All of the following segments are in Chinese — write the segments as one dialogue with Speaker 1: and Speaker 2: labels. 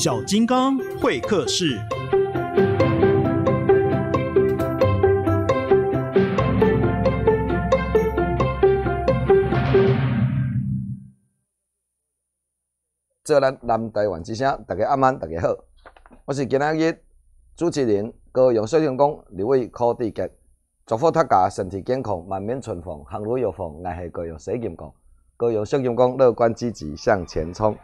Speaker 1: 小金刚会客室，
Speaker 2: 做咱南台湾之声，大家晚安，大家好，我是今仔日主持人高阳小金刚刘伟科、李杰，祝福大家身体健康，万面春风，行路有风，爱系高雄小金刚，高阳小金刚乐观积极向前冲。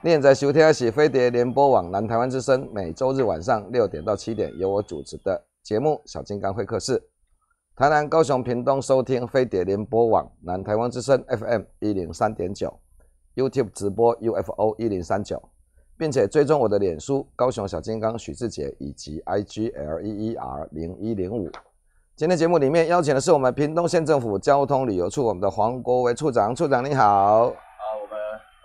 Speaker 2: 念在收听喜飞碟联播网南台湾之声每周日晚上六点到七点由我主持的节目小金刚会客室，台南高雄屏东收听飞碟联播网南台湾之声 FM 一零三点九，YouTube 直播 UFO 一零三九，并且追踪我的脸书高雄小金刚许志杰以及 i g l e e r 零一零五。今天节目里面邀请的是我们屏东县政府交通旅游处我们的黄国维处长，处长你好。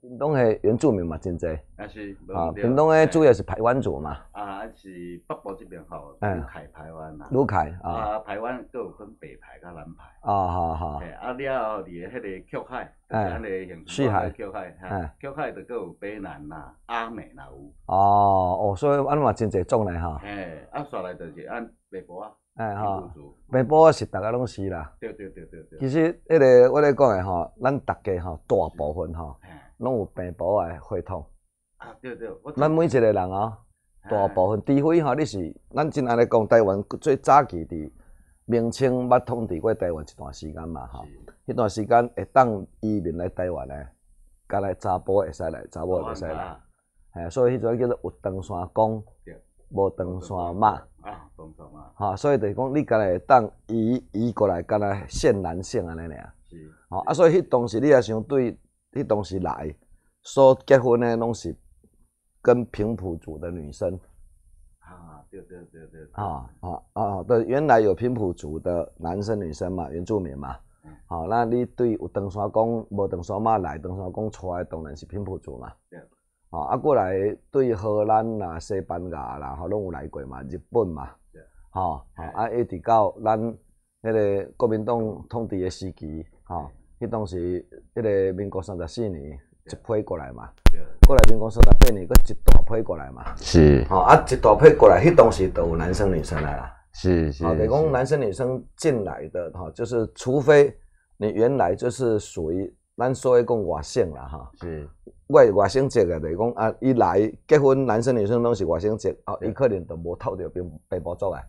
Speaker 2: 屏东系原住民嘛，真济。
Speaker 1: 啊，屏东的主要是排湾族嘛。啊，是北部这边吼，鹿凯排湾嘛。凯啊，排湾都有分北排甲南排。啊，好好。啊了后，离个迄个曲海，哎，安尼形成个曲海。琼海，海，着佫有北南啦，阿美啦有。
Speaker 2: 哦哦，所以安嘛真济种来哈，
Speaker 1: 哎，啊，煞来就是按北部啊，
Speaker 2: 哎哈，族。北部是大家拢是啦。对对对对对。其实迄个我来讲个吼，咱大家吼，大部分吼。拢有病，部诶血统啊，对对，咱每一个人哦，大部分除非吼，你是咱真安尼讲，台湾最早期伫明清捌统治过台湾一段时间嘛，吼，迄段时间会当移民来台湾的，敢来查甫会使来，查某会使来，吓，所以迄阵叫做有长线公，无长线妈，啊，长线妈，哈，所以就是讲你敢来当移移过来，敢来现男性安尼尔，是，哦，啊，所以迄当时你也想对。啲东时来，所结婚呢拢是跟平埔族的女生。
Speaker 1: 啊对对对对。啊
Speaker 2: 啊啊！对，原来有平埔族的男生女生嘛，原住民嘛。好，那你对有登山公无登山妈来，登山公出来当然是平埔族嘛。对。啊，啊过来对荷兰啦、西班牙啦，吼，拢有来过嘛？日本嘛。吼，啊一直到咱迄个国民党统治的时期，哈。迄当时迄个民国三十四年一批过来嘛，过来民国三十八年，个一大批过来嘛。
Speaker 1: 是。哦啊，
Speaker 2: 一大批过来，迄当时都男生女生来啦。
Speaker 1: 是是。啊，等于
Speaker 2: 讲男生女生进来的哈，就是除非你原来就是属于咱所谓讲外省啦吼，是。外外省籍的，等讲啊，伊来结婚，男生女生拢是外省籍，哦，伊可能就无透着兵兵保做诶。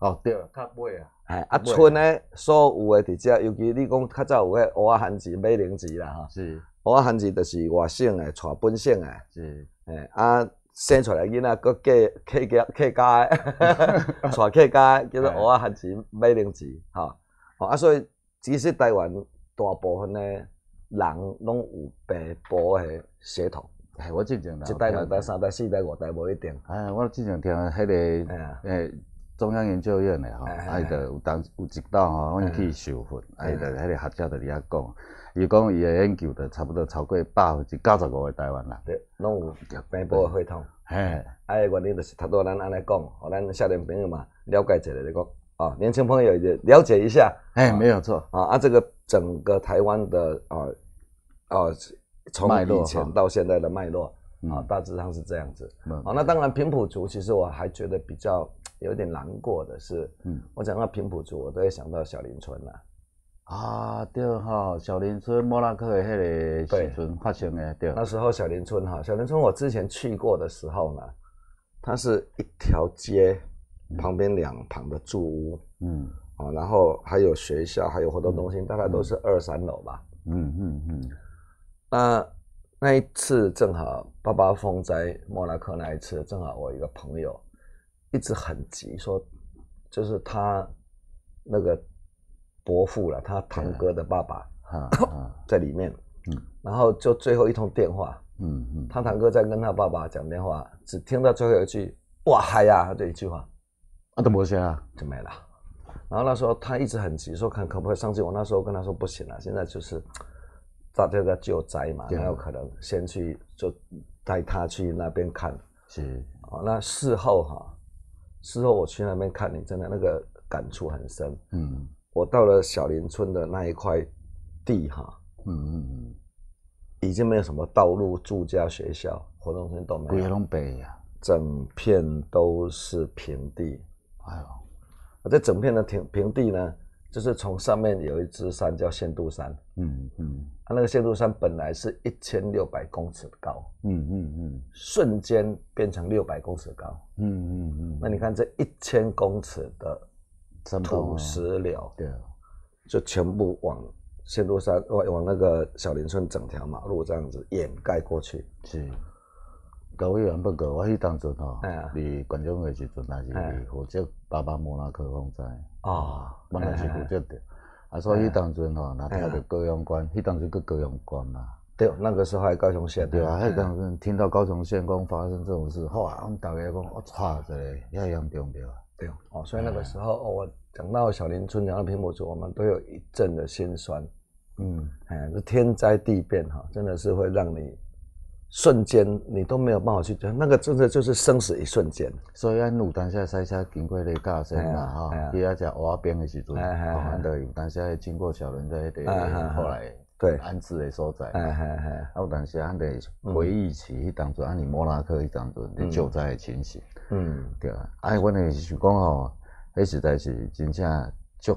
Speaker 2: 哦，对，较买啊，哎，啊，村诶，所有诶，伫遮，尤其你讲较早有迄蚵仔番薯、马铃薯啦，哈，是，蚵仔番薯就是外省诶，带本省诶，是，哎，啊，生出来囡仔，搁嫁客家客家哈 带带家嫁，叫做蚵仔薯、马铃薯，吼。哈，啊，所以其实台湾大部分诶人拢有白波诶
Speaker 1: 血统，哎，我正
Speaker 2: 常，一代两代三代四代五代无一定，
Speaker 1: 哎，我正常听迄个，哎。中央研究院咧吼，哎，就有当有一道吼，阮去受训，哎，就迄个学者在里阿讲，伊讲伊个研究的差不多超过百分之九十五的台湾人，对，拢有平埔的血统，嘿，
Speaker 2: 哎，原因就是太多咱安尼讲，互咱身边朋友嘛了解一下，就讲，啊，年轻朋友也了解一下，哎，没有错，啊，啊，这个整个台湾的啊啊，从以前到现在的脉络，啊，大致上是这样子，好，那当然平埔族其实我还觉得比较。有点难过的是，嗯，我讲到平埔族，我都会想到小林村啦，
Speaker 1: 啊，
Speaker 2: 对哈，小林村莫拉克的迄个水灾发生诶，对，那时候小林村哈，小林村我之前去过的时候呢，它是一条街，旁边两旁的住屋，嗯，啊，然后还有学校，还有活多中心，大概都是二三楼吧，
Speaker 1: 嗯嗯嗯，
Speaker 2: 那那一次正好八八风灾莫拉克那一次，正好我一个朋友。一直很急，说就是他那个伯父了，他堂哥的爸爸哈，在里面，嗯，然后就最后一通电话，嗯嗯，他堂哥在跟他爸爸讲电话，只听到最后一句“哇嗨呀”就一句话，啊，都没了。然后那时候他一直很急，说看可不可以上去。我那时候跟他说不行了，现在就是大家在救灾嘛，很有可能先去就带他去那边看。是啊，那事后哈。事后我去那边看你，真的那个感触很深。嗯，我到了小林村的那一块地哈，嗯嗯嗯，已经没有什么道路、住家、学校、活动村都没有。规呀，整片都是平地。哎呦，而这整片的平平地呢，就是从上面有一支山叫仙渡山。
Speaker 1: 嗯嗯。
Speaker 2: 那个仙路山本来是一千六百公尺高，
Speaker 1: 嗯嗯嗯，
Speaker 2: 瞬间变成六百公尺高，嗯嗯嗯。那你看这一千公尺的土石流，对，就全部往仙路山、往往那个小林村整
Speaker 1: 条马路这样子掩盖过去。是，高伟元不哥，我去当阵吼，离观众的时阵，那是负责巴巴莫拉克风灾，啊，原来是负责的。啊，所以当初吼，那天的高阳关，一当初个高阳关呐，对，那个时候还高雄县对吧？一当初听到高雄县讲发生这种事，好啊，我们大家讲，我擦，这里要严重对
Speaker 2: 对，哦，所以那个时候，我讲到小林村讲到的贫苦族，我们都有一阵的心酸，嗯，哎，这天灾地变哈，真的是会让你。瞬间，你都没有办法去讲，那个真的就是生死
Speaker 1: 一瞬间。所以啊，我当下在车经过那个高山嘛，哈，第二只滑冰的时候，有当时还经过小轮在车的，后来对安置的所在，啊，啊，啊，啊，我当时还得回忆起当中啊，你摩拉克当中的救灾的情形，嗯，对啊，哎，我呢是讲哦，那实在是真正足。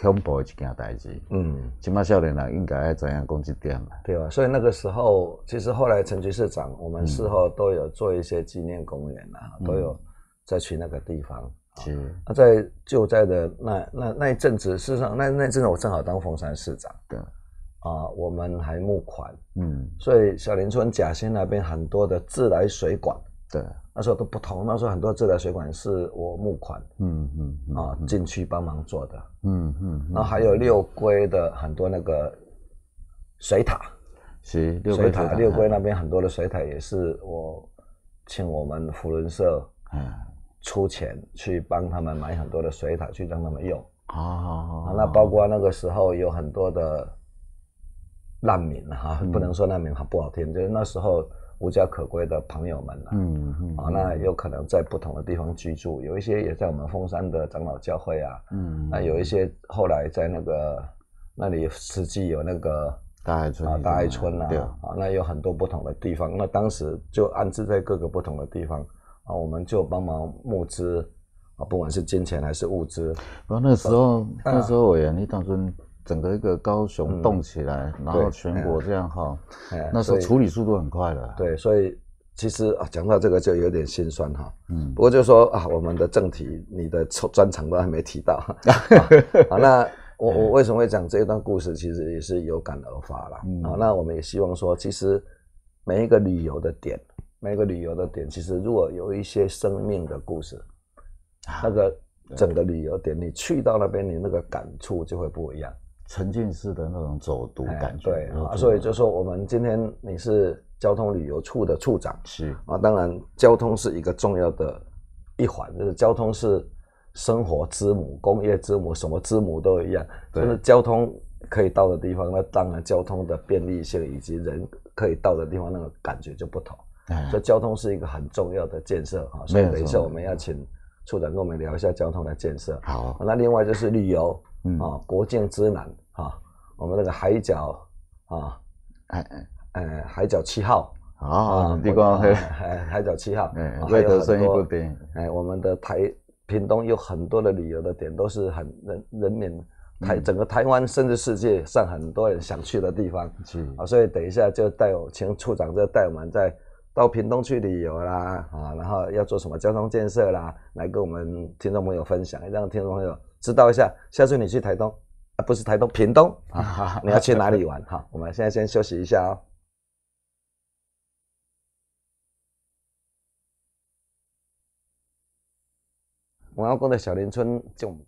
Speaker 1: 恐怖一件代志，嗯，起码少年人应该要怎样攻击点嘛，对吧？
Speaker 2: 所以那个时候，其实后来陈局市长，我们事后都有做一些纪念公园啊，都有再去那个地方。是，那在救灾的那那那一阵子，事实上，那那一阵子我正好当凤山市长。对，啊，我们还募款，嗯，所以小林村甲仙那边很多的自来水管，对。那时候都不同，那时候很多自来水管是我募款，
Speaker 1: 嗯
Speaker 2: 嗯，啊进去帮忙做的，
Speaker 1: 嗯嗯，然后还有
Speaker 2: 六龟的很多那个水塔，
Speaker 1: 是水塔，六龟那
Speaker 2: 边很多的水塔也是我请我们福伦社出钱去帮他们买很多的水塔去让他们用，哦，那包括那个时候有很多的难民啊，不能说难民好不好听，就是那时候。无家可归的朋友们
Speaker 1: 了，嗯，好，那
Speaker 2: 有可能在不同的地方居住，有一些也在我们峰山的长老教会啊，嗯，那有一些后来在那个那里实际有那个大爱村啊，大爱村啊，啊，那有很多不同的地方，那当时就安置在各个不同的地方，啊，我们就帮忙募资，啊，不管是金钱还是物资，
Speaker 1: 不，那时候那时候我呀，你当初。整个一个高雄动起来，然后全国这样哈，那时候处理速度很快了。对，所以其实啊，讲到这个就有点心酸
Speaker 2: 哈。嗯，不过就说啊，我们的正题，你的专长都还没提到。好，那我我为什么会讲这一段故事，其实也是有感而发嗯、好，那我们也希望说，其实每一个旅游的点，每一个旅游的点，其实如果有一些生命的故事，那个整个旅游点，你去到那边，你那个感触就会不一样。沉浸式的那种走读感觉，对啊，所以就说我们今天你是交通旅游处的处长，是啊，当然交通是一个重要的，一环就是交通是生活之母、工业之母，什么之母都一样，就是交通可以到的地方那当然交通的便利性以及人可以到的地方那个感觉就不同，所以交通是一个很重要的建设啊，所以等一下我们要请处长跟我们聊一下交通的建设，好，那另外就是旅游。啊，国境之南啊，我们那个海角啊，哎哎海角七号
Speaker 1: 啊，地瓜，去哎，
Speaker 2: 海角七号，哎，有很多哎，我们的台屏东有很多的旅游的点，都是很人人民台整个台湾甚至世界上很多人想去的地方，去。啊，所以等一下就带我请处长就带我们在到屏东去旅游啦啊，然后要做什么交通建设啦，来跟我们听众朋友分享，让听众朋友。知道一下，下次你去台东，啊不是台东，屏东，
Speaker 1: 啊，你要去
Speaker 2: 哪里玩？哈，我们现在先休息一下哦。我要跟的小林村种。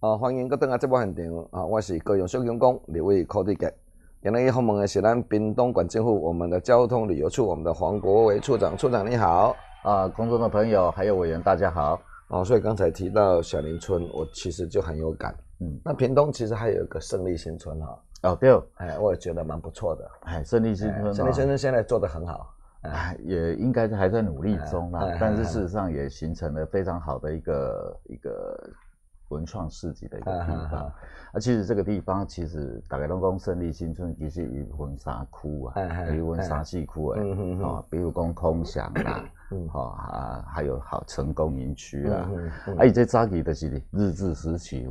Speaker 2: 啊，欢迎各位啊！这部很短啊，我是高雄秀员工李伟科队长。然后一号的是咱屏东管政府我们的交通旅游处，我们的黄国维处长，处长你好啊！公众的朋友还有委员大家好啊！所以刚才提到小林村，我其实就很有感。嗯，那屏东其实还有一个胜
Speaker 1: 利新村哈。哦，对，哎，我也觉得蛮不错的。哎，胜利新村，胜利新村现在做得很好。哎，也应该是还在努力中啦。但是事实上也形成了非常好的一个一个。文创市集的一个地方，啊，其实这个地方其实大概都讲，胜利新村其实有文沙窟啊，有文沙戏窟啊，啊，比如讲空想啦，好啊，还有好成功营区啦，啊，而且早期的是日治时期，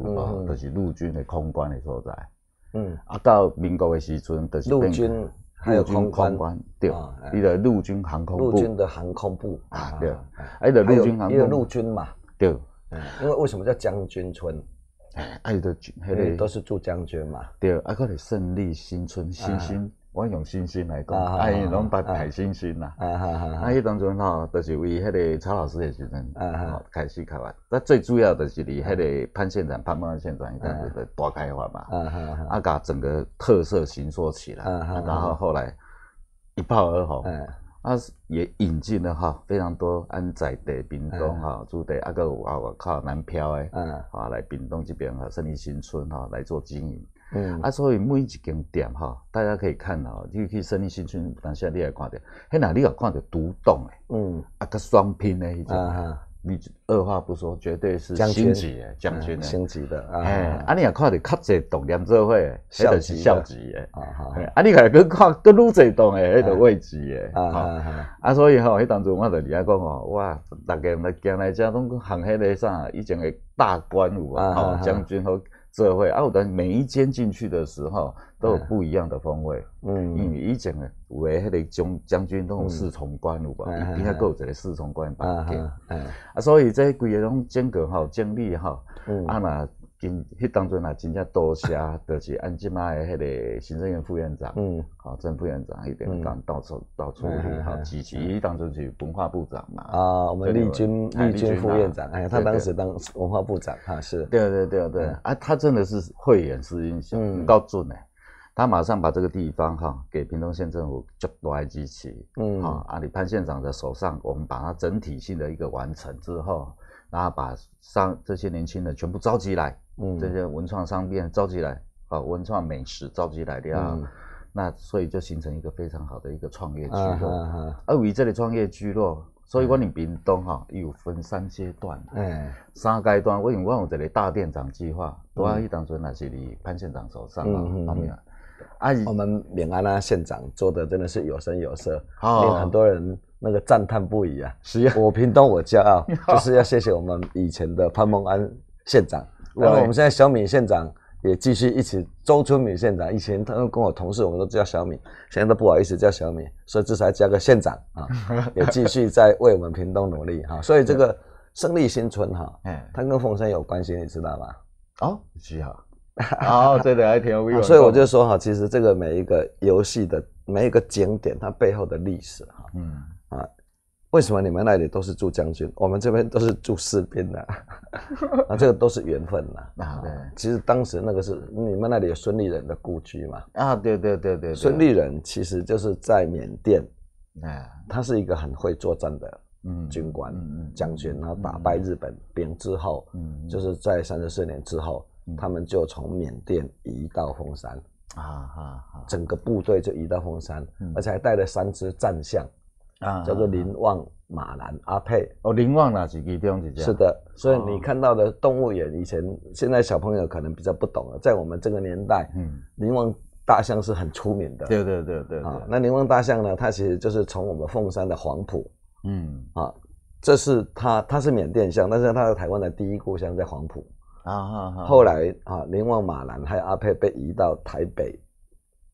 Speaker 1: 就是陆军的空关的所在，嗯，啊，到民国的时阵，就是陆军还有空关，对，你的陆军航空陆军的
Speaker 2: 航空部啊，
Speaker 1: 对，还有也有陆军嘛，对。
Speaker 2: 因为为什么叫将军村？
Speaker 1: 哎，爱的，军，个都是
Speaker 2: 住将军嘛。
Speaker 1: 对，啊，个是胜利新村，星星，我用星星来讲，啊，有拢改星星啦。啊哈啊哈，阿当中吼，就是为迄个曹老师也是能开始开发。那最主要的是离迄个潘县长、潘邦安县长一下子大开发嘛。啊哈啊哈，把整个特色型说起来，然后后来一炮而红。他也引进了哈非常多安仔的屏东哈住地啊个啊外靠南漂的啊来屏东这边哈胜利新村哈来做经营，嗯，啊所以每一间店哈大家可以看哦，你去胜利新村当下你也看到，嘿那你也看到独栋嗯，啊个双拼的迄种。你二话不说，绝对是星级的，将军，的，星级的。哎，啊，你也看到较这栋梁社会，校级，校级，的。啊哈，啊，你看更看更多这栋的，那个位置的。啊哈，啊，所以哈，那当中我就讲哦，哇，大家来讲来讲，从汉黑的啥以前的大官武啊，将军和。社会，澳的每一间进去的时候都有不一样的风味。嗯，以前为迄个将将军都有侍从官吧，应该够这个侍从官把嗯，啊，所以这规个拢间隔哈、经历哈，啊那。今迄当阵也真正多谢，就是按即摆的迄个行政院副院长，嗯，好正副院长一边讲到处到处去哈，积极当中去文化部长嘛。啊，我们立军立军副院长，哎，他当时当文化部长哈，是，对对对对，啊，他真的是慧眼识英雄，很高准诶。他马上把这个地方哈给屏东县政府就过来支持，嗯，好，阿里潘县长的手上，我们把它整体性的一个完成之后，然后把上这些年轻人全部召集来。这些文创商店召集来，好，文创美食召集来的啊，那所以就形成一个非常好的一个创业聚落。而为这里创业聚落，所以我的屏东哈又分三阶段。哎，三阶段，我想我这有大店长计划，都还去当做那些你潘县长手上啊。嗯嗯。阿姨，我们免安拉县长做的真的是有声有色，令很多
Speaker 2: 人那个赞叹不已啊！是，我屏东我骄傲，就是要谢谢我们以前的潘梦安县长。然后我们现在小米县长也继续一起，周春米县长以前他们跟我同事，我们都叫小米，现在都不好意思叫小米，所以这才加个县长
Speaker 1: 啊，也继
Speaker 2: 续在为我们屏东努力哈。所以这个胜利新村哈，嗯，它跟凤山有关系，你知道吗？哦，是哈，
Speaker 1: 好，真的还挺有。所以我就
Speaker 2: 说哈，其实这个每一个游戏的每一个景点，它背后的历史哈，嗯。为什么你们那里都是住将军，我们这边都是住士兵的？
Speaker 1: 啊，
Speaker 2: 这个都是缘分呐。啊，其实当时那个是你们那里有孙立人的故居嘛？啊，对对对对。孙立人其实就是在缅甸，哎，他是一个很会作战的嗯军官将军，然后打败日本兵之后，嗯，就是在三十四年之后，他们就从缅甸移到凤山，啊哈哈，整个部队就移到凤山，而且还带了三支战象。啊，叫做林旺马兰阿佩哦，林旺哪是这样子，是的，所以你看到的动物园以前现在小朋友可能比较不懂了，在我们这个年代，嗯，林旺大象是很出名的，对对对对啊，那林旺大象呢，它其实就是从我们凤山的黄埔，嗯，啊，这是它，它是缅甸象，但是它的台湾的第一故乡在黄埔，
Speaker 1: 啊哈，后
Speaker 2: 来啊，林旺马兰还有阿佩被移到台北。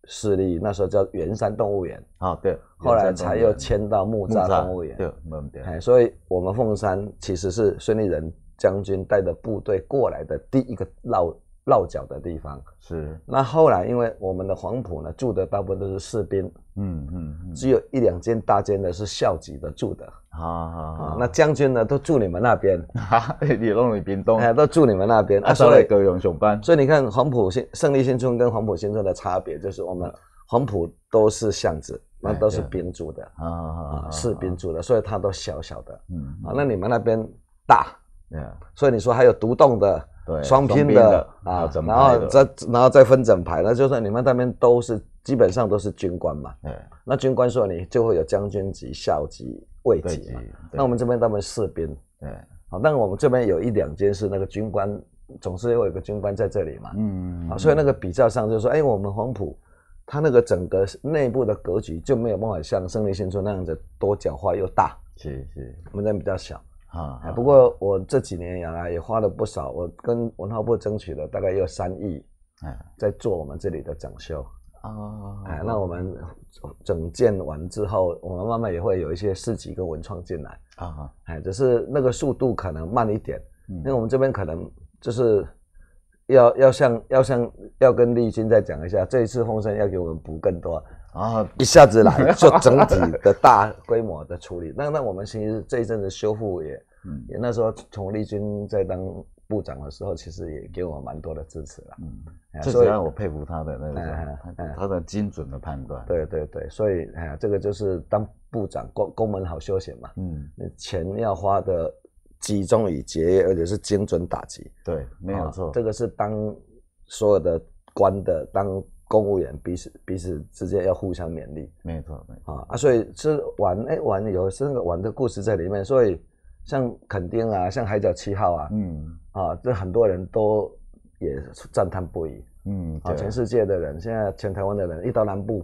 Speaker 2: 势力那时候叫圆山动物园啊，对，后来才又迁到木栅动物园，对，没问题。哎，所以我们凤山其实是孙立人将军带着部队过来的第一个老。落脚的地方是那后来，因为我们的黄埔呢，住的大部分都是士兵，嗯嗯，只有一两间大间的是校级的住的啊啊。那将军呢，都住你们那边啊？
Speaker 1: 你弄你兵栋，哎，都
Speaker 2: 住你们那边。啊，所以各英雄班。所以你看，黄埔新胜利新村跟黄埔新村的差别，就是我们黄埔都是巷子，那都是兵住的啊，士兵住的，所以它都小小的。嗯，啊，那你们那边大，哎，所以你说还有独栋的。对，双拼的啊，然后再然后再分整排，那就算你们那边都是基本上都是军官嘛，对，那军官说你就会有将军级、校级、卫级嘛。那我们这边他们士兵，对，好，但我们这边有一两间是那个军官，总是有一个军官在这里嘛，
Speaker 1: 嗯，啊，所以那
Speaker 2: 个比较上就是说，哎，我们黄埔他那个整个内部的格局就没有办法像胜利新村那样子多角化又大，是是，我们那边比较小。啊，不过我这几年以来也花了不少，我跟文化部争取了大概有三亿，在做我们这里的整修。
Speaker 1: 啊，哎，那我
Speaker 2: 们整建完之后，我们慢慢也会有一些市集跟文创进来。啊，哎，只是那个速度可能慢一点，因为我们这边可能就是要要像要像要跟丽君再讲一下，这一次风声要给我们补更多。然后一下子来做 整体的大规模的处理。那那我们其实这一阵子修复也嗯、也那时候，崇立军在当部长的时候，其实也给我蛮多的支持了。嗯，这主让我佩服他的那个他的精准的判断。对对对，所以哎，这个就是当部长公公门好休闲嘛。嗯，钱要花的集中与节约，而且是精准打击。对，没有错。这个是当所有的官的当。公务员彼此彼此之间要互相勉励，没错，没错啊所以这玩哎玩有是那个玩的故事在里面，所以像垦丁啊，像海角七号啊，嗯啊，这很多人都也赞叹不已，
Speaker 1: 嗯啊，全世
Speaker 2: 界的人，现在全台湾的人一到南部，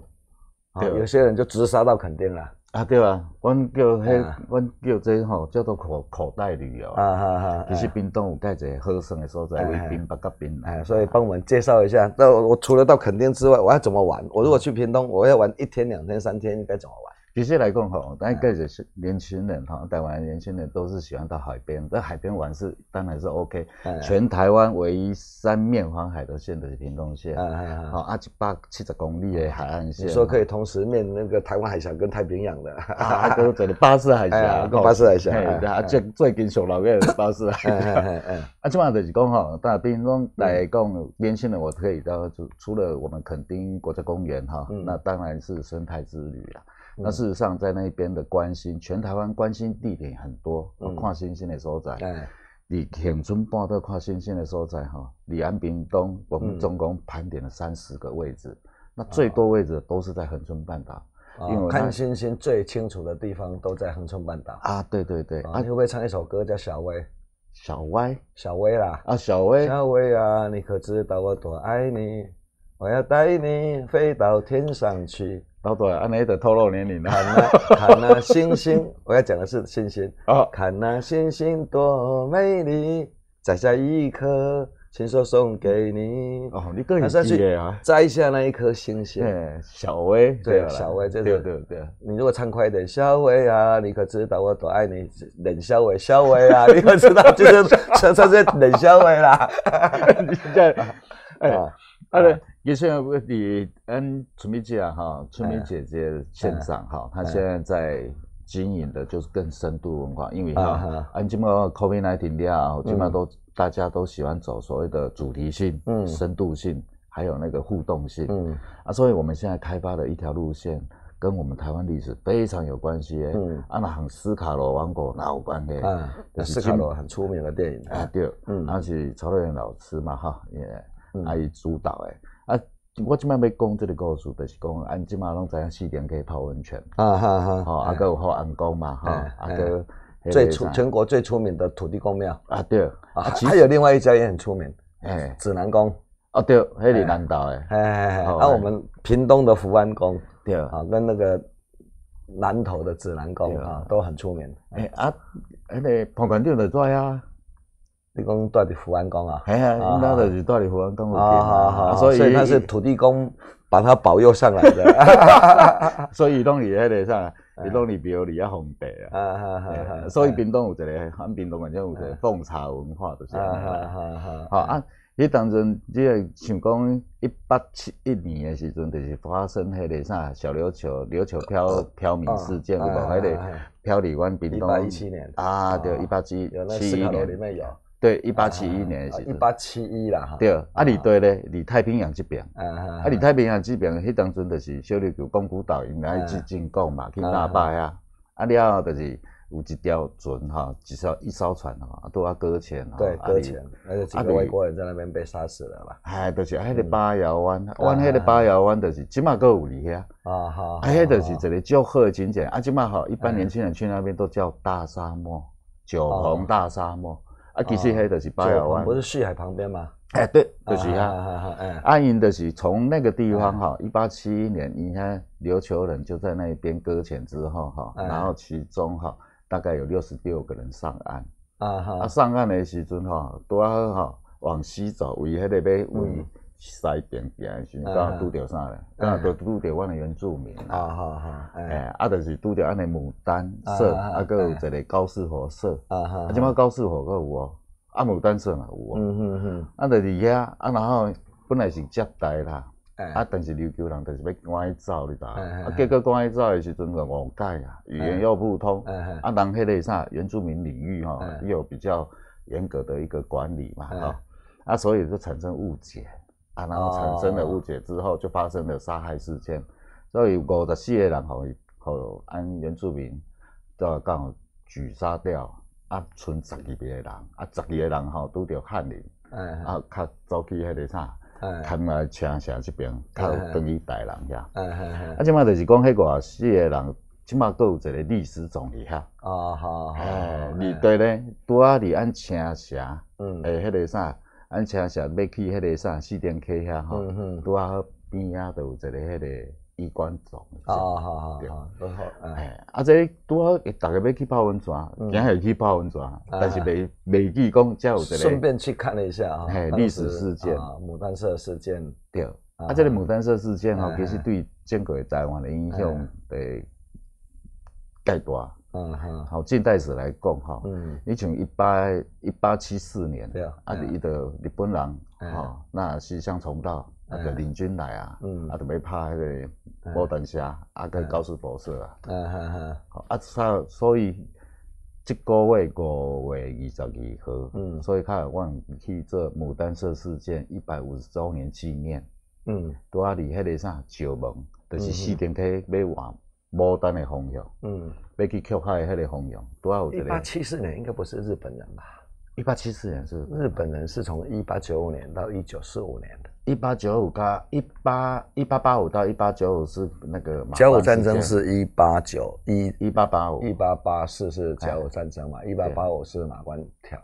Speaker 2: 啊，有些人就直杀到垦丁了。
Speaker 1: 啊对嘛，阮叫迄，阮叫这吼，叫做口口袋旅游啊。啊哈哈。其实屏东有几者好耍的所在，冰北到南。哎，
Speaker 2: 所以帮我们介绍一下。那我除了
Speaker 1: 到垦丁之外，我要怎么玩？我如果去屏东，我要玩一天、两天、三天，该怎么玩？接下来讲吼，但一个是年轻人哈，台湾年轻人都是喜欢到海边，在海边玩是当然是 OK。全台湾唯一三面环海的县就是屏东县，啊啊啊，好，阿吉巴七十公里的海岸线，你说可以
Speaker 2: 同时面那个台湾海峡跟太平洋的，
Speaker 1: 阿都就是巴士海峡，巴士海峡，啊，最最近上路的巴士海峡，啊起码 就是讲吼，但屏东来讲，年轻人我可以到出除了我们垦丁国家公园哈，那当然是生态之旅了。那事实上，在那边的关心，全台湾关心地点很多，跨星星的所在。哎，李恒春报道跨星星的所在哈，李安平东，我们总共盘点了三十个位置。那最多位置都是在恒春半岛。为看星星最
Speaker 2: 清楚的地方都在恒春半岛
Speaker 1: 啊！对对对，你会
Speaker 2: 不会唱一首歌叫小薇？小薇，小薇啦！啊，小薇，小薇啊！你可知道我多爱你？我要带你飞到天上去，老杜啊，你得透露年龄了。看那星星，我要讲的是星星。哦，看那星星多美丽，摘下一颗亲手送给你。哦，你更有经验啊！摘下那一颗星星，小薇对小薇，这个对不对？你如果唱快一点，小薇啊，你可知道我多爱你？冷小薇，小薇啊，你可知道就是唱
Speaker 1: 成 是冷小薇了？你在啊？啊，对。你现在，你跟春民姐哈，村民姐姐现场哈，她现在在经营的就是更深度文化，因为他，基本上 c o m i n n i g e t n g 基本上都大家都喜欢走所谓的主题性、嗯，深度性，还有那个互动性。嗯，啊，所以我们现在开发的一条路线，跟我们台湾历史非常有关系。嗯，啊，那很斯卡罗王国那有关的。嗯，斯卡罗很出名的电影啊，对，嗯，而且曹瑞老师嘛哈，也阿姨主导诶。我即摆要讲这个故事，就是讲按今麦拢在四点可以泡温泉，啊哈哈，哦阿哥有好安公嘛，哈，阿哥。最出全国最出名的土地公庙。啊对，
Speaker 2: 啊还有另外一家也很出名，哎指南宫。啊对，迄里南岛诶？哎哎哎，啊我们屏东的福安宫，对啊，跟那个南投的指南宫啊都很出名。
Speaker 1: 诶，啊，迄个
Speaker 2: 旁观者在做呀？你讲住伫福安宫啊？哎呀，那都是住伫福安宫那边。啊所以那是土地公把
Speaker 1: 他保佑上
Speaker 2: 来的。
Speaker 1: 所以拢伫那个啥，伊拢伫较厉害红啊。啊啊啊所以平东有这里，平东完全有个奉茶文化，就是。啊啊啊好啊，你当阵，你像讲一八七一年的时阵，就是发生迄个啥小琉球，琉球漂漂民事件对吧？还得飘里湾平东一七年。啊对，一八七七年里面有。对，一八七一年是。
Speaker 2: 一八七一啦，
Speaker 1: 对，啊，里对咧，离太平洋这边，
Speaker 2: 啊，离太
Speaker 1: 平洋这边，迄当阵就是小琉球、公古岛，伊咪去进攻嘛，去大巴呀，啊，了就是有一条船哈，一艘一艘船哈，都要搁浅，对，搁浅，
Speaker 2: 啊，就外国人在那边被杀死了吧？
Speaker 1: 哎，就是迄个八瑶湾，湾，迄个八瑶湾就是起码够有里遐，
Speaker 2: 啊哈，啊，迄
Speaker 1: 就是一个好贺景点，啊，起码好，一般年轻人去那边都叫大沙漠，九鸿大沙漠。啊，其实迄就是八百湾，不是
Speaker 2: 旭海旁边吗？哎，对，就是它。啊，
Speaker 1: 安营就是从那个地方哈，一八七一年，你看琉球人就在那一边搁浅之后哈，然后其中哈大概有六十六个人上岸。啊哈，他上岸的时阵哈，多少个哈往西走，为迄个咩为？西边去个时阵，刚好拄着啥嘞？刚好拄拄着阮尼原住民。啊哈哈！哎，啊，就是拄着安尼牡丹社，啊，搁有一个高士河社。啊哈！啊，即摆高士河搁有哦，啊，牡丹社嘛有哦。嗯嗯嗯。啊，就是遐，啊，然后本来是接待啦，啊，但是琉球人就是要伊走你知？啊，结果讲伊走的时阵就误解啊，语言又不通。啊，人迄个啥原住民领域伊又比较严格的一个管理嘛吼，啊，所以就产生误解。啊，然后产生了误解之后，就发生了杀害事件。所以五十四个人吼，吼安原住民都讲狙杀掉，啊，剩十二个人，啊，十二个人吼拄着汉人，啊，较走去迄个啥，坎来青城即边，较有等于大人遐。啊，即马著是讲迄五十四个人，即马都有一个历史总理遐。哦，好，好。二队咧，拄啊伫按青城，诶，迄个啥？俺前下要去迄个啥四点溪遐吼，拄好边仔都有一个迄个医馆冢。哦，好好好，好。啊，这拄好大家要去泡温泉，今日去泡温泉，但是未未记讲则有一个。顺便
Speaker 2: 去看了一下啊，历史事件——牡丹社事件。对，啊，这个牡
Speaker 1: 丹社事件吼，其实对整个台湾的影响会盖大。嗯，好，近代史来讲，哈，你从一八一八七四年，啊，你的日本人，哈，那西乡重道，那个领军来啊，啊，就要拍迄个牡丹社，啊，个高斯博士啊，啊哈，啊，所所以这个月五月二十二号，所以看望去做牡丹社事件一百五十周年纪念，嗯，拄啊，伫迄个啥，石门，就是四天体要完。牡丹的蜂蛹，嗯，要去吸海那个蜂蛹，多啊有。一八七
Speaker 2: 四年应该不是日本人吧？一八七四
Speaker 1: 年是日本人，是从一八九五年到一九四五年的。一八九五，八一八一八八五到一八九五是那个甲午战争是
Speaker 2: 一八九一一八八五一八八四是甲午战争嘛？一八八五是马关条，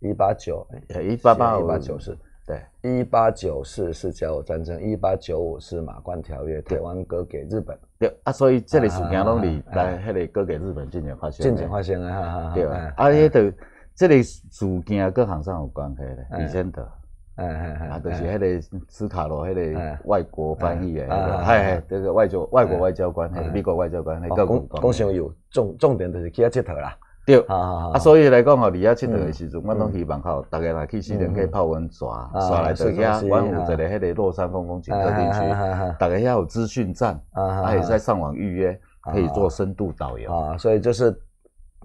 Speaker 2: 一八九一八八五八九四对，一八九四是甲午战争，一八九五是马关条约，台湾割给日本。
Speaker 1: 对，啊，所以这个事件拢伫来迄个各个日本进行发生，进行发生啊，对吧？啊，迄个这个事件各行上有关，哎，以前的，哎哎哎，啊，就是迄个斯卡罗迄个外国翻译的，哎哎，这个外交外国外交官，美国外交官，那个讲公事有重重点，就是起一节佗啦。对，啊，啊所以来讲吼，李亚庆那个时阵，我拢希望吼，大家来去四城去泡温泉，耍来耍去啊。我们有一个迄个乐山风景特定区，大家要有资讯站啊，可以在上网预约，可以做深度导
Speaker 2: 游啊。所以就是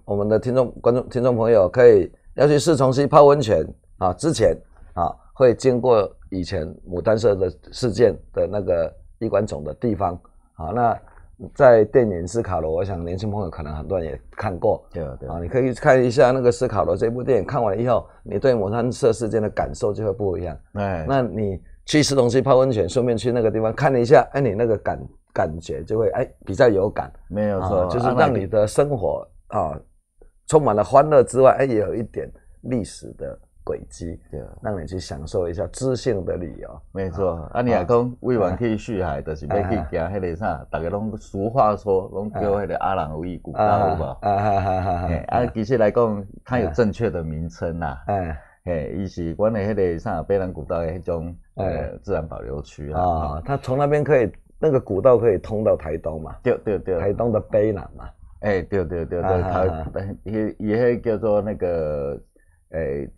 Speaker 2: 我们的听众、观众、听众朋友，可以要去市城去泡温泉啊，之前啊会经过以前牡丹社的事件的那个衣冠总的地方啊，那。在电影《斯卡罗》，我想年轻朋友可能很多人也看过，对啊，你可以看一下那个《斯卡罗》这部电影，看完以后，你对摩登车事件的感受就会不一样。哎，那你去吃东西、泡温泉，顺便去那个地方看了一下，哎，你那个感感觉就会哎比较有感。
Speaker 1: 没有错，就是让你
Speaker 2: 的生活啊，充满了欢乐之外，哎，也有一点历史的。
Speaker 1: 轨迹，对，让你去享受一下知性的旅游，没错。啊，你也讲未完可以续海，就是要去行迄个啥？大家拢俗话说，拢叫迄个阿朗威古道，好无？啊哈哈啊啊！其实来讲，它有正确的名称呐。哎，诶，伊是阮诶迄个啥？贝兰古道诶迄种自然保留区啊，
Speaker 2: 它从那边可以，那个古道可以通到台东嘛？对对对，台东的贝兰嘛。
Speaker 1: 哎，对对对对，它也也叫做那个诶。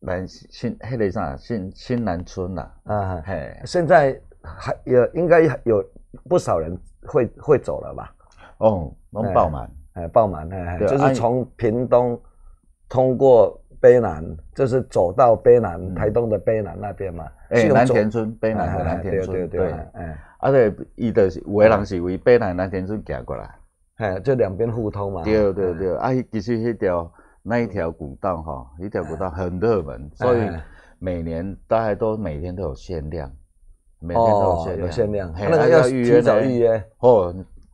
Speaker 1: 南新黑的啥？新新南村呐。啊嘿，现在还有应该有不少人会会走了吧？哦，能爆满。
Speaker 2: 哎，爆满，哎就是从屏东通过卑南，就是走到卑南台东的卑南那边嘛。哎，南田村，卑南的南田村，对对对。哎，
Speaker 1: 而且伊的是，有人是从卑南南田村行过来。
Speaker 2: 哎，就两边互通嘛。对对
Speaker 1: 对，啊，其实迄条。那一条古道哈，一条古道很热门，所以每年大概都每天都有限量，每天都有限量，那个要提早预约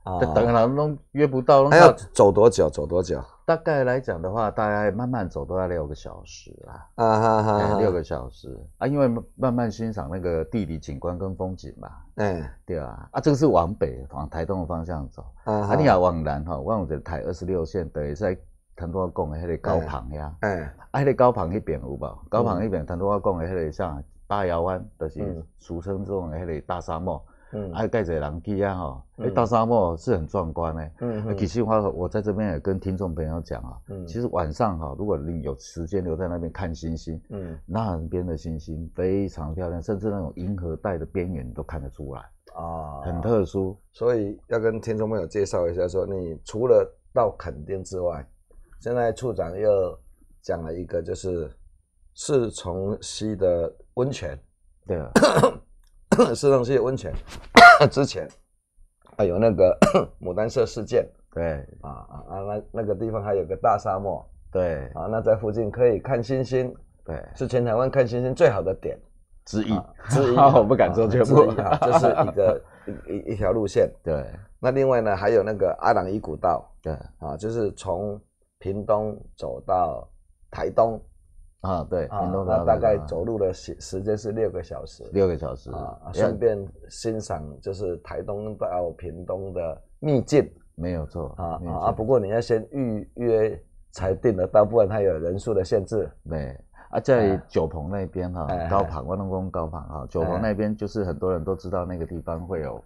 Speaker 1: 哦，等能都约不到，还要
Speaker 2: 走多久？走多久？
Speaker 1: 大概来讲的话，大概慢慢走都要六个小时啦，啊哈哈，六个小时啊，因为慢慢欣赏那个地理景观跟风景嘛，嗯，对啊，啊这个是往北往台东的方向走，啊你要往南哈，往的台二十六线等于在。谈多我讲的迄个高旁呀，哎，迄个高旁那边有无？高旁那边谈多我讲的迄个啥？大窑湾，就是俗称这种的迄个大沙漠。嗯，哎，盖者人去啊哈！哎，大沙漠是很壮观的。嗯，其实话我在这边也跟听众朋友讲啊，其实晚上哈，如果你有时间留在那边看星星，嗯，那边的星星非常漂亮，甚至那种银河带的边缘都看得出来啊，很特殊。
Speaker 2: 所以要跟听众朋友介绍一下，说你除了到垦丁之外，现在处长又讲了一个，就是四重溪的温泉，对，四重溪温泉之前啊有那个 牡丹社事件，对啊啊啊那那个地方还有个大沙漠，对啊那在附近可以看星星，对，是全台湾看星星最好的点
Speaker 1: 之一 之一，我不敢说全部，这是一个
Speaker 2: 一一条路线，对，那另外呢还有那个阿朗伊古道，对啊就是从屏东走到台东，
Speaker 1: 啊，对，屏东到大概走
Speaker 2: 路的时时间是六个小时，六个小时，顺便欣赏就是台东到屏东的
Speaker 1: 秘境，没有错啊啊，
Speaker 2: 不过你要先预约才订得到，不然它有人数的限制。对，
Speaker 1: 啊，在九鹏那边哈，高旁关东宫高旁哈，九鹏那边就是很多人都知道那个地方会有。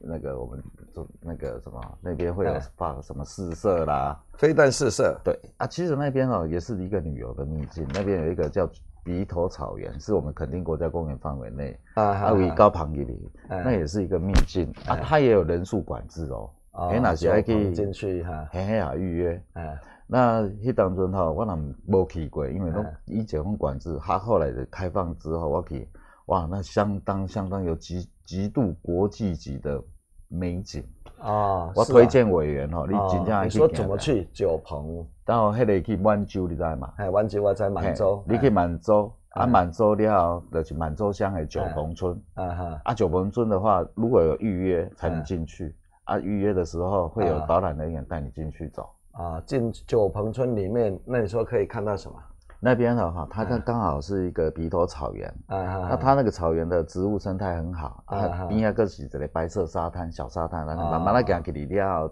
Speaker 1: 那个我们做那个什么那边会有放什么四射啦，飞弹四射。对啊，其实那边哦也是一个旅游的秘境，那边有一个叫鼻头草原，是我们垦丁国家公园范围内啊，阿于高旁里，那也是一个秘境啊，它也有人数管制哦，哎，那是还可以进去哈，嘿嘿啊预约。哎，那去当中吼，我那无去过，因为侬以前管制较后来的开放之后我去。哇，那相当相当有极极度国际级的美景啊！我推荐委员哦，你尽量要你说怎么去
Speaker 2: 九鹏？
Speaker 1: 到那里去满州，你知道嘛？哎，湾州我在满洲，你去满洲。啊。满洲你好，就是满洲乡的九鹏村啊哈。啊，九鹏村的话，如果有预约才能进去啊。预约的时候会有导览人员带你进去走啊。进九鹏村里面，那你说可以看到什么？那边的哈，它刚刚好是一个鼻头草原，那它那个草原的植物生态很好。第二个去这里白色沙滩、小沙滩，然后慢慢来，给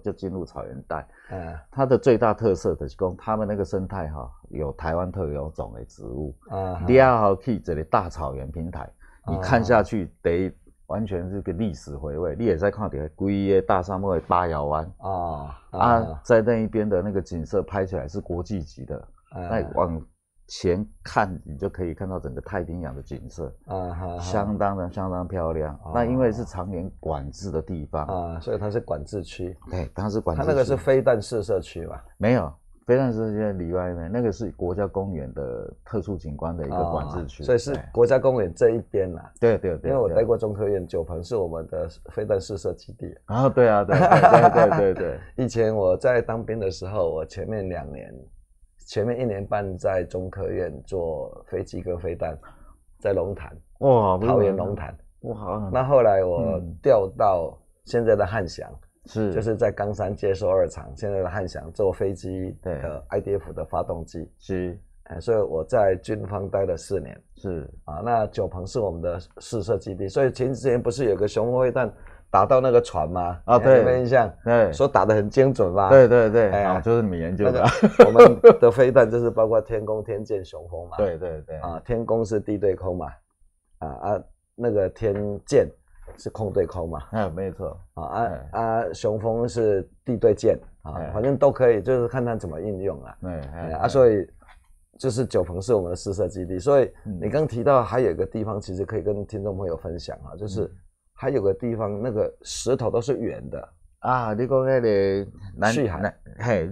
Speaker 1: 就进入草原带。它的最大特色的是讲它们那个生态哈，有台湾特有种的植物。第二号去这里大草原平台，你看下去得完全是个历史回味。你也在看的龟耶大沙漠的八窑湾啊啊，在那一边的那个景色拍起来是国际级的。那往。前看，你就可以看到整个太平洋的景色啊，相当的相当漂亮。那因为是常年管制的地方啊，所以它是管制区。对，它是管制。它那个是飞弹试射区吧？没有，飞弹试射区里外面那个是国家公园的特殊景观的一个管制区，所以是
Speaker 2: 国家公园这一边啦。
Speaker 1: 对对对，因为我待过中科院，九鹏
Speaker 2: 是我们的飞弹试射基地啊。对啊，对对对对。以前我在当兵的时候，我前面两年。前面一年半在中科院做飞机跟飞弹，在龙潭
Speaker 1: 哇，桃园龙潭
Speaker 2: 哇，那后来我调到现在的汉翔是，就是在冈山接收二厂现在的汉翔做飞机的 i D F 的发动机是，所以我在军方待了四年是啊，那九鹏是我们的试射基地，所以前几年不是有个雄风飞弹。打到那个船吗？啊，对，你们印象，对，说
Speaker 1: 打得很精准吧？对对对，啊，就是你们研究的，我们
Speaker 2: 的飞弹就是包括天宫、天箭、雄风嘛？对
Speaker 1: 对对，啊，
Speaker 2: 天宫是地对空嘛？啊啊，那个天箭是空对空嘛？
Speaker 1: 嗯，没错，
Speaker 2: 啊啊啊，雄风是地对箭啊，反正都可以，就是看它怎么应用啊。对啊，所以就是九鹏是我们的试射基地，所以你刚提到还有一个地方，其实可以跟听众朋友分享啊，就是。
Speaker 1: 还有个地方，那个石头都是圆的啊！你个那里，南海的嘿，南海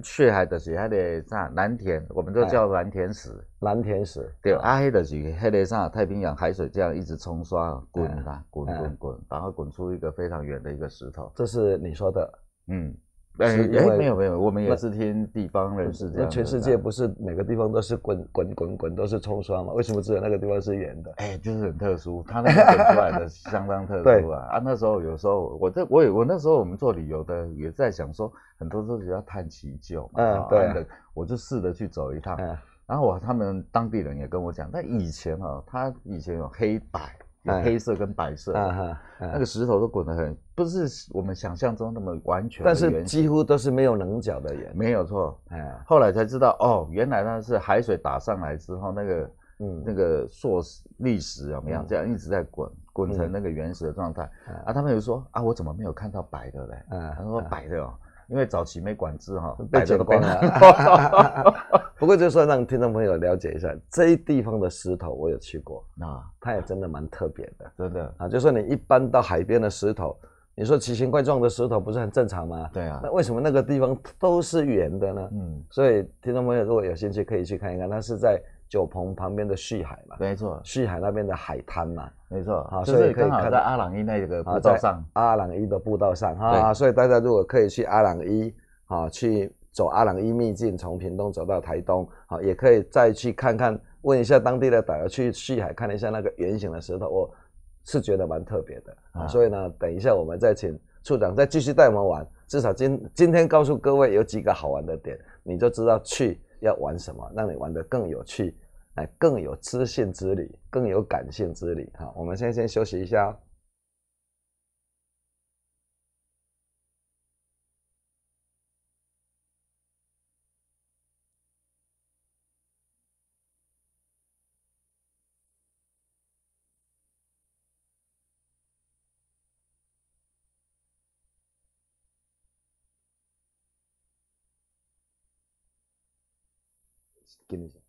Speaker 1: 的水还得啥，蓝田，我们都叫蓝田石。蓝田石，对，啊，黑的水，黑的啥，太平洋海水这样一直冲刷，滚啊滚滚滚，然后滚出一个非常圆的一个石头。这是你说的，嗯。哎，没有没有，我们也是
Speaker 2: 听地方人士讲那全世界不是每个地方都是滚滚滚滚都是冲
Speaker 1: 刷嘛？为什么只有那个地方是圆的？哎，就是很特殊，它那个滚出来的相当特殊啊！啊，那时候有时候我这我我那时候我们做旅游的也在想说，很多东西要探其旧，嗯，对我就试着去走一趟，然后我他们当地人也跟我讲，那以前哈，他以前有黑白。黑色跟白色，那个石头都滚得很，不是我们想象中那么完全，但是几乎都是没有棱角的。没有错，后来才知道，哦，原来那是海水打上来之后，那个嗯，那个硕石砾石怎么样，这样一直在滚滚成那个原始的状态。啊，他们有说啊，我怎么没有看到白的嘞？他说白的哦。因为早期没管制哈，被这个了。不过就说让听众朋友了解一下，这一地
Speaker 2: 方的石头我有去过，那它也真的蛮特别的，真的啊。就说你一般到海边的石头，你说奇形怪状的石头不是很正常吗？对啊，那为什么那个地方都是圆的呢？嗯，所以听众朋友如果有兴趣可以去看一看，它是在。九鹏旁边的旭海嘛，没错。旭海那边的海滩嘛，没错。啊，所以可以看在阿朗伊那个步道上。阿朗伊的步道上，哈。啊，所以大家如果可以去阿朗伊，啊，去走阿朗伊秘境，从屏东走到台东，啊，也可以再去看看，问一下当地的导游去旭海看一下那个圆形的石头，我是觉得蛮特别的。啊，所以呢，等一下我们再请处长再继续带我们玩，至少今今天告诉各位有几个好玩的点，你就知道去。要玩什么，让你玩得更有趣，哎，更有知性之旅，更有感性之旅，哈，我们现在先休息一下。quienes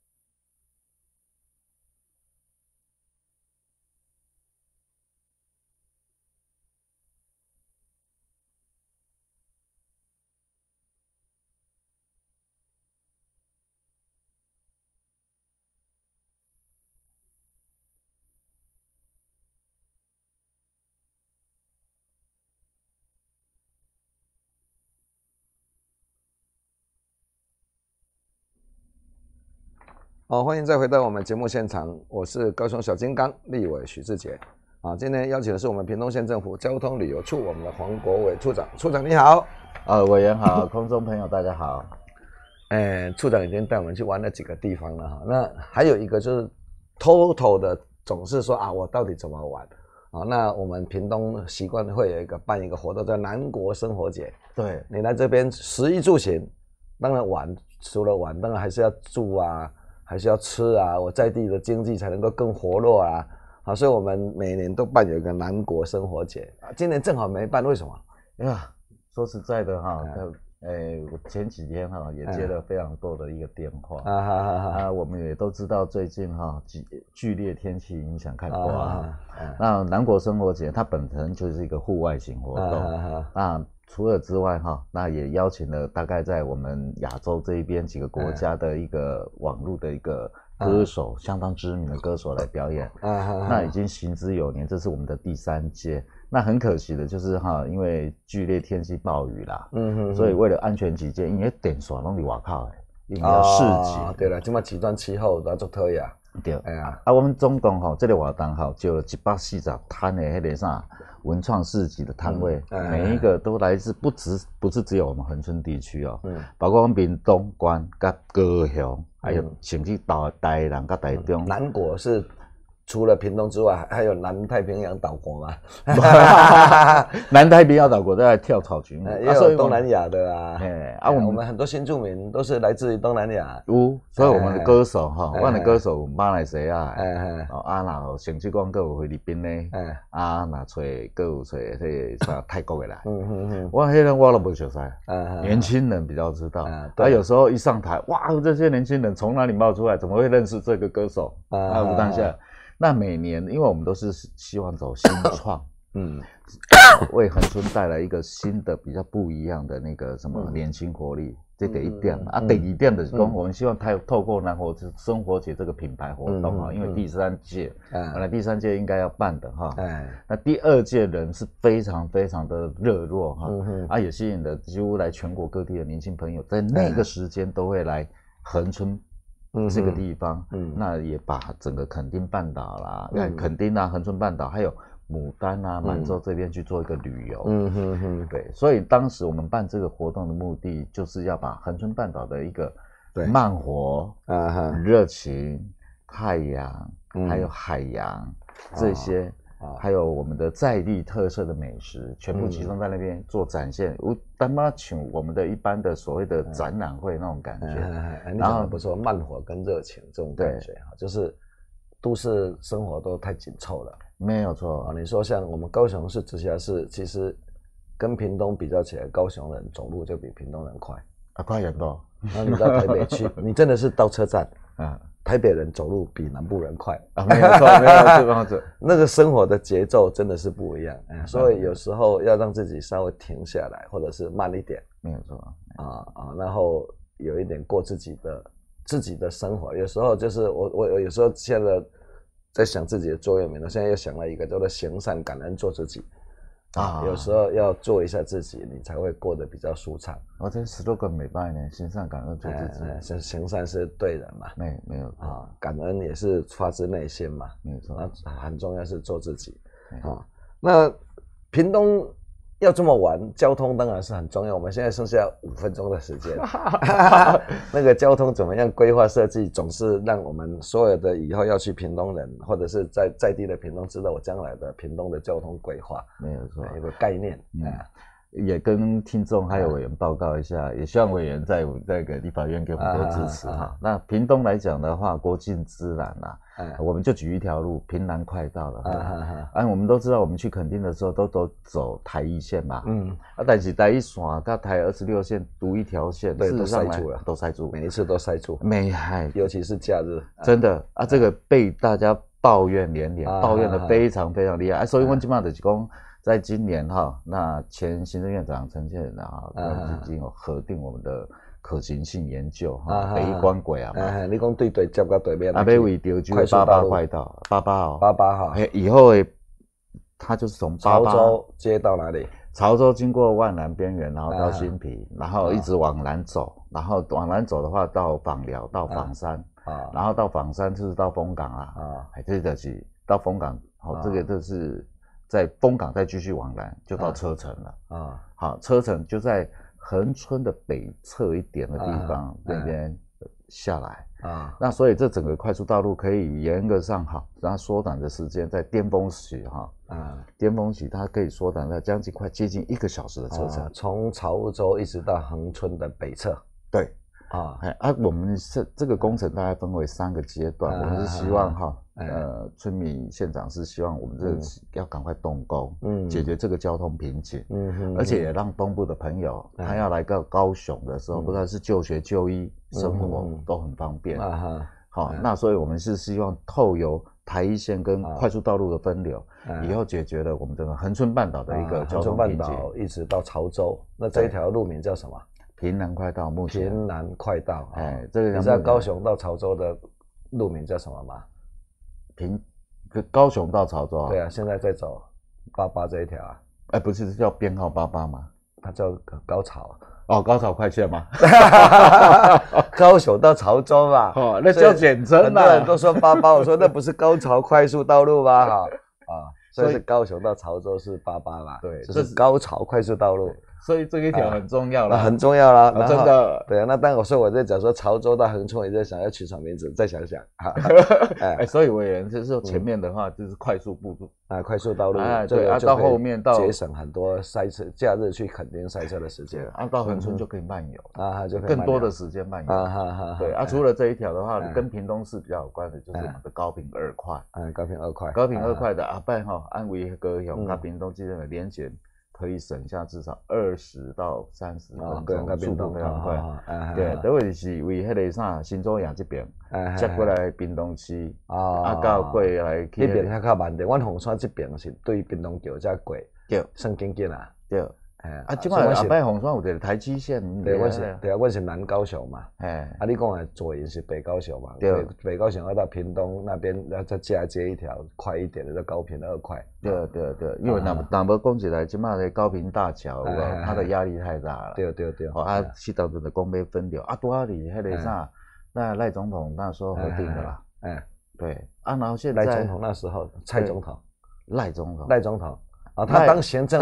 Speaker 2: 好，欢迎再回到我们节目现场，我是高雄小金刚立委徐志杰啊。今天邀请的是我们屏东县政府交通旅游处我们的黄国伟处长，处长你好呃，委员好，空中朋友大家好。哎，处长已经带我们去玩了几个地方了哈，那还有一个就是偷偷的总是说啊，我到底怎么玩啊？那我们屏东习惯会有一个办一个活动叫南国生活节，对你来这边食衣住行，当然玩除了玩，当然还是要住啊。还是要吃啊，我在地的经济才能够更活络啊，好，所以我们每年都办有一个南国生活节啊，今年正好没办，为什
Speaker 1: 么？啊，说实在的哈，呃，前几天哈也接了非常多的一个电话啊，啊，我们也都知道最近哈几剧烈天气影响，看不啊，那南国生活节它本身就是一个户外型活动啊，那。除了之外哈，那也邀请了大概在我们亚洲这一边几个国家的一个网络的一个歌手，相当知名的歌手来表演。那已经行之有年，这是我们的第三届。那很可惜的就是哈，因为剧烈天气暴雨啦，嗯，所以为了安全起见，因为点线拢伫瓦靠诶，容易要级。
Speaker 2: 对了，这么极端气候那就以啊。
Speaker 1: 对，哎呀，啊，我们总共吼，这个活动吼，就一百四十摊的迄个啥文创市集的摊位，每一个都来自不止，不是只有我们恒春地区哦，包括我们闽东、关、甲、歌乡，还有甚至到台南、甲台中，南国是。除了屏东之外，还有南太平洋岛国嘛？南太平洋岛国都在跳草裙也还有东南
Speaker 2: 亚的啦。
Speaker 1: 哎，啊，我们很多新住民都是来自于东南亚。哦，所以我们的歌手哈，我们的歌手马来西亚，啊，啊，阿拿选去逛购物，菲律宾嘞，啊，拿出购物，出那些啥泰国的来。嗯嗯嗯，我那些我都不熟悉，啊年轻人比较知道。啊。有时候一上台，哇，这些年轻人从哪里冒出来？怎么会认识这个歌手？啊，吴当下。那每年，因为我们都是希望走新创，嗯，为恒春带来一个新的、比较不一样的那个什么年轻活力，这得一点啊，得一点的。跟我们希望它透过南活生活节这个品牌活动啊，因为第三届，本来第三届应该要办的哈，哎，那第二届人是非常非常的热络哈，啊，也吸引了几乎来全国各地的年轻朋友，在那个时间都会来恒春。这个地方，嗯，那也把整个垦丁半岛啦，那垦丁啊、恒春半岛，还有牡丹啊、满洲这边去做一个旅游，嗯哼哼，对，所以当时我们办这个活动的目的，就是要把恒春半岛的一个慢活、啊哈热情、太阳，还有海洋这些。还有我们的在地特色的美食，全部集中在那边做展现，我他妈请我们的一般的所谓的展览会那种感觉，那种不错，慢火跟热情这种感觉啊，就是
Speaker 2: 都市生活都太紧凑了，没有错啊。你说像我们高雄市直辖市，其实跟屏东比较起来，高雄人走路就比屏东人快，啊快很多。那你到台北去，你真的是到车站啊。台北人走路比南部人快，没有错，没有错，那个生活的节奏真的是不一样，哎，所以有时候要让自己稍微停下来，或者是慢一点，没有错，啊啊，然后有一点过自己的自己的生活，有时候就是我我有时候现在在想自己的座右铭，我现在又想到一个叫做行善感恩做自己。啊，有时候要做一下自己，你才会过得比较舒畅。
Speaker 1: 我这十多个每半
Speaker 2: 年，行善感恩做自己，行善是对人嘛？没没有啊？感恩也是发自内心嘛？没错，啊，很重要是做自己。啊，那屏东。要这么玩，交通当然是很重要。我们现在剩下五分钟的时间，那个交通怎么样规划设计，总是让我们所有的以后要去屏东人，或者是在在地的屏东知道我将来的屏东的交通规划，没有错，
Speaker 1: 一个概念啊。也跟听众还有委员报告一下，也希望委员在在给立法院给我们多支持哈。那屏东来讲的话，国境之南啊我们就举一条路，屏南快到了。啊啊啊！我们都知道，我们去垦丁的时候都都走台一线嘛。嗯。啊，但是台一刷，它台二十六线独一条线，对，塞住了，都塞住，每一次都塞住，没嗨，尤其是假日，真的啊，这个被大家抱怨连连，抱怨的非常非常厉害。哎，所以我们基就是讲。在今年哈，那前行政院长陈建仁哈，已经有核定我们的可行性研究哈，北关轨啊，
Speaker 2: 你讲对对接个对面那就快八快道
Speaker 1: 八八号八八号，以后诶，他就是从潮州接到哪里？潮州经过万南边缘，然后到新皮，然后一直往南走，然后往南走的话到枋寮，到枋山，然后到枋山就是到凤港啊，还对得起到凤港，好，这个就是。在丰港再继续往南，就到车城了啊。好，车城就在横村的北侧一点的地方，那边下来啊。那所以这整个快速道路可以严格上哈，让它缩短的时间，在巅峰期哈，啊，巅峰期它可以缩短到将近快接近一个小时的车程，从潮州一直到横村的北侧。对。啊，哎，我们是这个工程大概分为三个阶段，我们是希望哈，呃，村民县长是希望我们这个要赶快动工，嗯，解决这个交通瓶颈，嗯，而且也让东部的朋友他要来到高雄的时候，不管是就学、就医、生活都很方便，啊哈，好，那所以我们是希望透由台一线跟快速道路的分流，以后解决了我们这个横村半岛的一个交通半岛一直到潮州，那这一条路名叫什么？平南快道，目前平南快道，哎，这个你知道高雄
Speaker 2: 到潮州的路名叫什么吗？
Speaker 1: 平，高雄到潮州，对啊，
Speaker 2: 现在在走八八这一条啊，
Speaker 1: 哎，不是叫编号八八吗？它叫高潮，哦，高潮快线吗？高雄到潮州啊，哦，那叫简称嘛。很多人都说
Speaker 2: 八八，我说那不是高潮快速道路吗？哈啊，所以高雄到潮州是八八嘛，对，这是高潮快速道路。
Speaker 1: 所以这一条很重要了，很重要了。那真的，
Speaker 2: 对啊。那但我说我在讲说潮州到恒春，也在想要取什么名字，再想想哈。
Speaker 1: 哎，所以委员就是前面的话就是快速路啊，快速道路。啊，对啊。到后面到节
Speaker 2: 省很多塞车，假日去肯定塞车的时间。啊，到恒春就可以漫游啊，就更多的时间
Speaker 1: 漫游。啊，哈哈。对啊，除了这一条的话，跟屏东市比较有关的就是我们的高屏二块啊，高屏二块，高屏二块的阿伯哈，安维哥雄跟屏东之间的连线。可以省下至少二十到三十分钟，速度非常快。对，都会是为迄个啥，新洲亚这边，接过来平东区，
Speaker 2: 啊，到过来那边还较慢点。阮洪山这边是对平东桥才过，对，省紧紧
Speaker 1: 啊，对。啊，即卖阿伯红山有在台基线，对，阮是对啊，是南
Speaker 2: 高雄嘛，哎，啊，你讲诶，左线是北高雄嘛，对，北高雄要到屏东那边要再加接一条快一点的叫高频二块，
Speaker 1: 对对对，因为南南么讲起来，即卖的高频大桥，它的压力太大了，对对对啊，啊，西岛的工被分流啊，多少里迄个啥？那赖总统那时候核定的啦，哎，对，啊，然后现在赖总统那时候蔡总统，赖总统，赖总统。啊，他当行政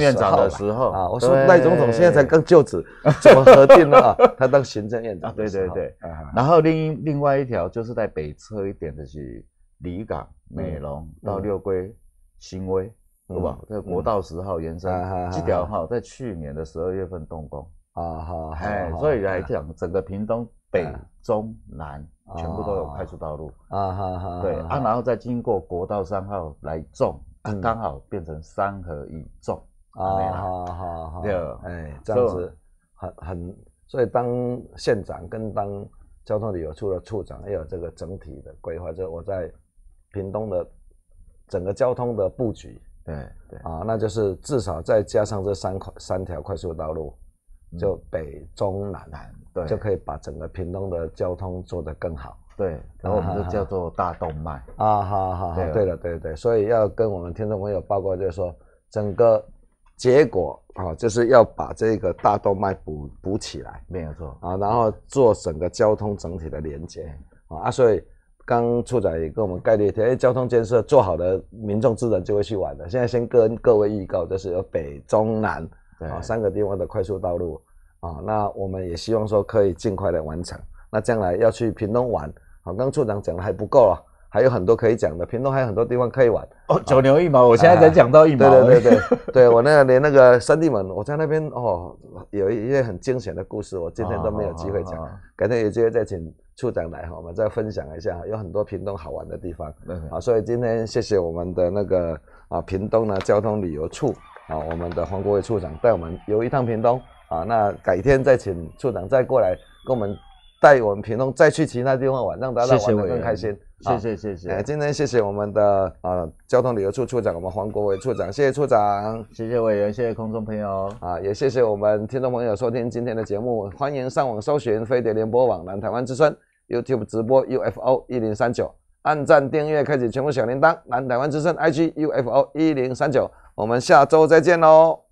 Speaker 1: 院长的时候啊，我说赖总统现在才刚就职，怎么合定了？他当行政院长。对对对，然后另另外一条就是在北侧一点的是离港、美龙到六龟、新威，对吧？在国道十号延伸这条哈，在去年的十二月份动工。啊，好，哎，所以来讲，整个屏东北、中、南全部都有快速道路。啊哈哈，对啊，然后再经过国道三号来种，刚好变成三合一纵，啊，好好好，哎，这样子很很，所以当
Speaker 2: 县长跟当交通旅游处的处长，也有这个整体的规划，就是我在屏东的整个交通的布局，对，啊，那就是至少再加上这三块三条快速道路，就北中南，对，就可以把整个屏东的交通做得更好。对，然后我们就叫做大动脉啊，好好好，对了，对对所以要跟我们听众朋友报告，就是说整个结果啊，就是要把这个大动脉补补起来，没有错啊，然后做整个交通整体的连接啊，啊，所以刚处长也跟我们概念，因为交通建设做好的，民众自然就会去玩的。现在先跟各位预告，就是有北中南啊三个地方的快速道路啊，那我们也希望说可以尽快的完成，那将来要去屏东玩。啊，刚处长讲的还不够啊，还有很多可以讲的。屏东还有很多地方可以玩。
Speaker 1: 哦，九牛一毛，我现在才讲到一毛。对对对对，
Speaker 2: 对我那连那个三义门，我在那边哦，有一些很惊险的故事，我今天都没有机会讲，改天有机会再请处长来，我们再分享一下，有很多屏东好玩的地方。嗯。啊，所以今天谢谢我们的那个啊，屏东呢交通旅游处啊，我们的黄国伟处长带我们游一趟屏东。啊，那改天再请处长再过来跟我们。带我们听东再去其他地方玩，让大家玩得更开心。谢谢谢谢。哎，今天谢谢我们的呃交通旅游处处长我们黄国伟处长，谢谢处长，谢谢委员，谢谢空中朋友啊，也谢谢我们听众朋友收听今天的节目。欢迎上网搜寻飞碟联播网南台湾之声 YouTube 直播 UFO 一零三九，按赞订阅，开启全部小铃铛，南台湾之声 IGUFO 一零三九，我们下周再
Speaker 1: 见喽。